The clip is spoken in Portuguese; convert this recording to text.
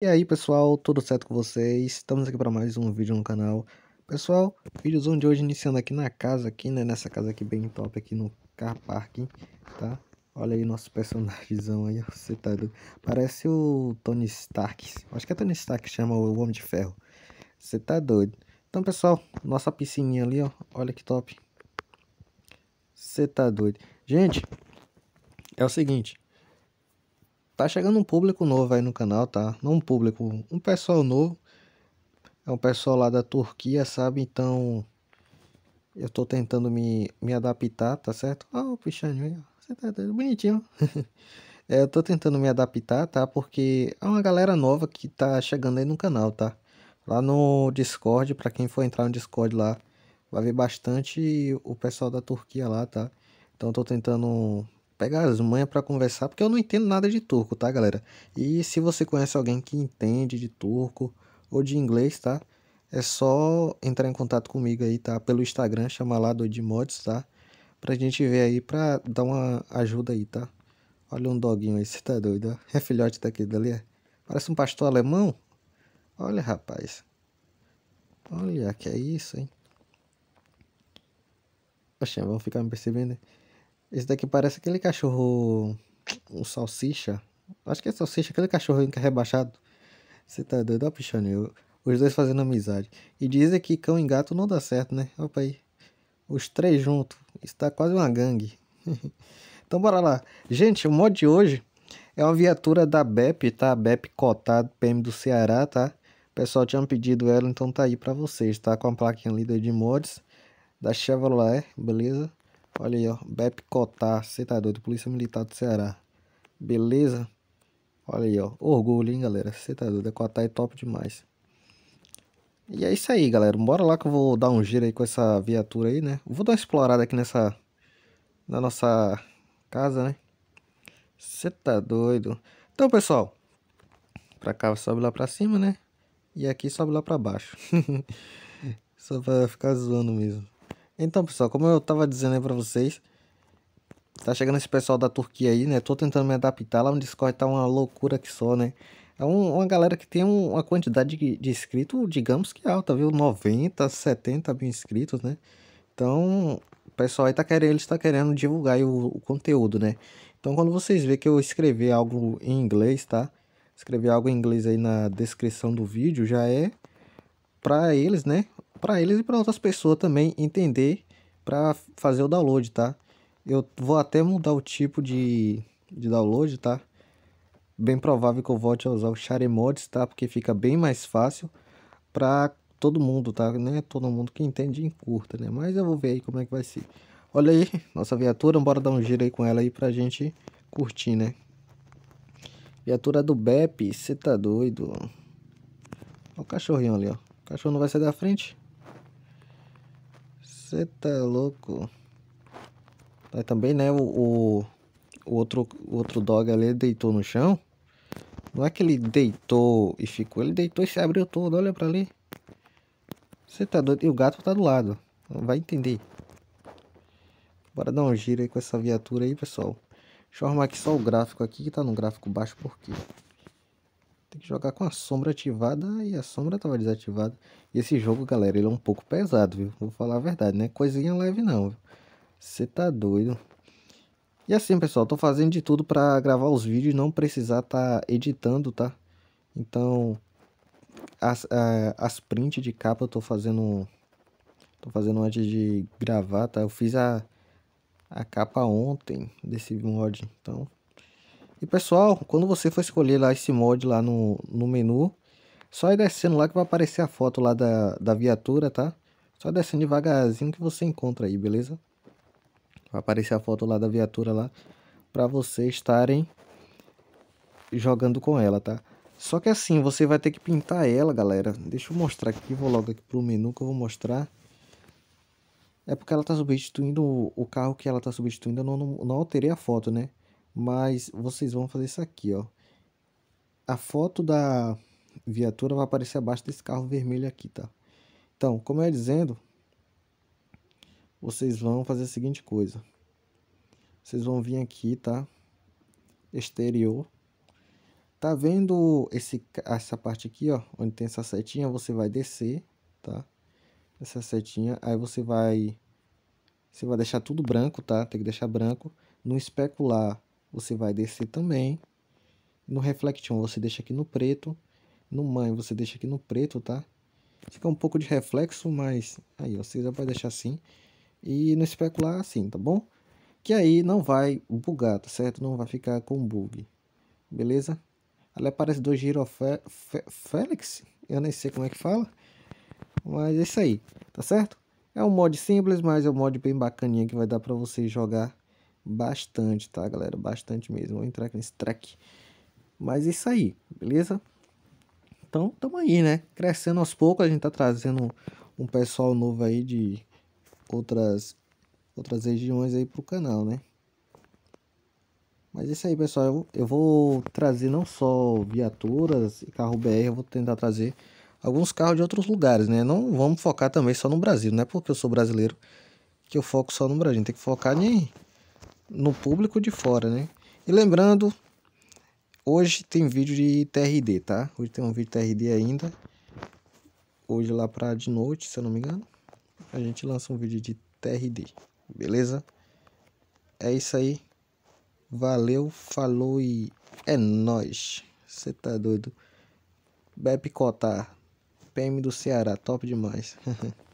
E aí pessoal, tudo certo com vocês? Estamos aqui para mais um vídeo no canal Pessoal, vídeozão de hoje iniciando aqui na casa aqui, né? Nessa casa aqui bem top aqui no car parking, tá? Olha aí nosso personagemzão aí, você tá doido. Parece o Tony Stark, acho que é Tony Stark que chama o Homem de Ferro Você tá doido Então pessoal, nossa piscininha ali, ó, olha que top Você tá doido Gente, é o seguinte Tá chegando um público novo aí no canal, tá? Não um público, um pessoal novo. É um pessoal lá da Turquia, sabe? Então, eu tô tentando me, me adaptar, tá certo? Ó, oh, o Pichaninho, você tá bonitinho. é, eu tô tentando me adaptar, tá? Porque é uma galera nova que tá chegando aí no canal, tá? Lá no Discord, pra quem for entrar no Discord lá, vai ver bastante o pessoal da Turquia lá, tá? Então, eu tô tentando pegar as manhas para conversar, porque eu não entendo nada de turco, tá, galera? E se você conhece alguém que entende de turco ou de inglês, tá? É só entrar em contato comigo aí, tá? Pelo Instagram, chamar lá do Edmods, tá? Pra gente ver aí, pra dar uma ajuda aí, tá? Olha um doguinho aí, você tá doido? É filhote daquele dali, é? Parece um pastor alemão? Olha, rapaz. Olha, que é isso, hein? Poxa, vamos ficar me percebendo, hein? Esse daqui parece aquele cachorro. Um salsicha. Acho que é salsicha, aquele cachorro que é rebaixado. Você tá doido, ó, pichone. Eu... Os dois fazendo amizade. E dizem que cão e gato não dá certo, né? Opa aí. Os três juntos. Isso tá quase uma gangue. então bora lá. Gente, o mod de hoje é uma viatura da BEP, tá? BEP cotado, PM do Ceará, tá? O pessoal tinha pedido ela, então tá aí pra vocês, tá? Com a plaquinha líder de mods da Chevrolet, beleza? Olha aí, ó. Bep Cotar, você tá doido? Polícia Militar do Ceará. Beleza? Olha aí, ó. Orgulho, hein, galera? Você tá doido? É Cotar é top demais. E é isso aí, galera. Bora lá que eu vou dar um giro aí com essa viatura aí, né? Vou dar uma explorada aqui nessa... Na nossa casa, né? Você tá doido? Então, pessoal. Pra cá sobe lá pra cima, né? E aqui sobe lá pra baixo. Só pra ficar zoando mesmo. Então, pessoal, como eu tava dizendo aí pra vocês, tá chegando esse pessoal da Turquia aí, né? Tô tentando me adaptar, lá no Discord tá uma loucura que só, né? É um, uma galera que tem um, uma quantidade de, de inscritos, digamos que alta, viu? 90, 70 mil inscritos, né? Então, o pessoal aí tá querendo, eles tá querendo divulgar o, o, conteúdo, né? Então, quando vocês verem que eu escrever algo em inglês, tá? Escrever algo em inglês aí na descrição do vídeo já é para eles, né? para eles e para outras pessoas também entender para fazer o download, tá? Eu vou até mudar o tipo de, de download, tá? Bem provável que eu volte a usar o Sharemods, tá? Porque fica bem mais fácil para todo mundo, tá? Não é todo mundo que entende e curta, né? Mas eu vou ver aí como é que vai ser. Olha aí, nossa viatura, bora dar um giro aí com ela aí pra gente curtir, né? Viatura do BEP, você tá doido? Olha o cachorrinho ali, ó. O cachorro não vai sair da frente. Você tá louco? Aí também, né, o, o, outro, o outro dog ali deitou no chão. Não é que ele deitou e ficou, ele deitou e se abriu todo, olha pra ali. Você tá doido? E o gato tá do lado, vai entender. Bora dar um giro aí com essa viatura aí, pessoal. Deixa eu arrumar aqui só o gráfico aqui, que tá no gráfico baixo, por quê? tem que jogar com a sombra ativada e a sombra estava desativada. E esse jogo, galera, ele é um pouco pesado, viu? Vou falar a verdade, né? Coisinha leve não, Você tá doido. E assim, pessoal, tô fazendo de tudo para gravar os vídeos não precisar tá editando, tá? Então, as, as prints de capa eu tô fazendo... Tô fazendo antes de gravar, tá? Eu fiz a, a capa ontem desse mod, então... E pessoal, quando você for escolher lá esse mod lá no, no menu, só ir descendo lá que vai aparecer a foto lá da, da viatura, tá? Só descendo devagarzinho que você encontra aí, beleza? Vai aparecer a foto lá da viatura lá para vocês estarem jogando com ela, tá? Só que assim, você vai ter que pintar ela, galera. Deixa eu mostrar aqui, vou logo aqui pro menu que eu vou mostrar. É porque ela tá substituindo o carro que ela tá substituindo, eu não, não, não alterei a foto, né? mas vocês vão fazer isso aqui, ó. A foto da viatura vai aparecer abaixo desse carro vermelho aqui, tá? Então, como eu ia dizendo, vocês vão fazer a seguinte coisa. Vocês vão vir aqui, tá? Exterior. Tá vendo esse, essa parte aqui, ó? Onde tem essa setinha, você vai descer, tá? Essa setinha, aí você vai... Você vai deixar tudo branco, tá? Tem que deixar branco. No especular você vai descer também. No Reflection você deixa aqui no preto. No Mãe você deixa aqui no preto, tá? Fica um pouco de reflexo, mas aí você já vai deixar assim. E no especular assim, tá bom? Que aí não vai bugar, tá certo? Não vai ficar com bug. Beleza? Ali aparece dois girofélix. Eu nem sei como é que fala. Mas é isso aí, tá certo? É um mod simples, mas é um mod bem bacaninha que vai dar pra você jogar bastante, tá, galera? Bastante mesmo. Vou entrar aqui nesse track. Mas é isso aí, beleza? Então, tamo aí, né? Crescendo aos poucos, a gente tá trazendo um pessoal novo aí de outras outras regiões aí pro canal, né? Mas é isso aí, pessoal. Eu, vou trazer não só viaturas e carro BR, eu vou tentar trazer alguns carros de outros lugares, né? Não vamos focar também só no Brasil, não é porque eu sou brasileiro que eu foco só no Brasil. Tem que focar em no público de fora, né? E lembrando, hoje tem vídeo de TRD, tá? Hoje tem um vídeo de TRD ainda. Hoje lá pra de noite, se eu não me engano, a gente lança um vídeo de TRD, beleza? É isso aí. Valeu, falou e é nóis. Você tá doido? Bebe Cotar, PM do Ceará, top demais.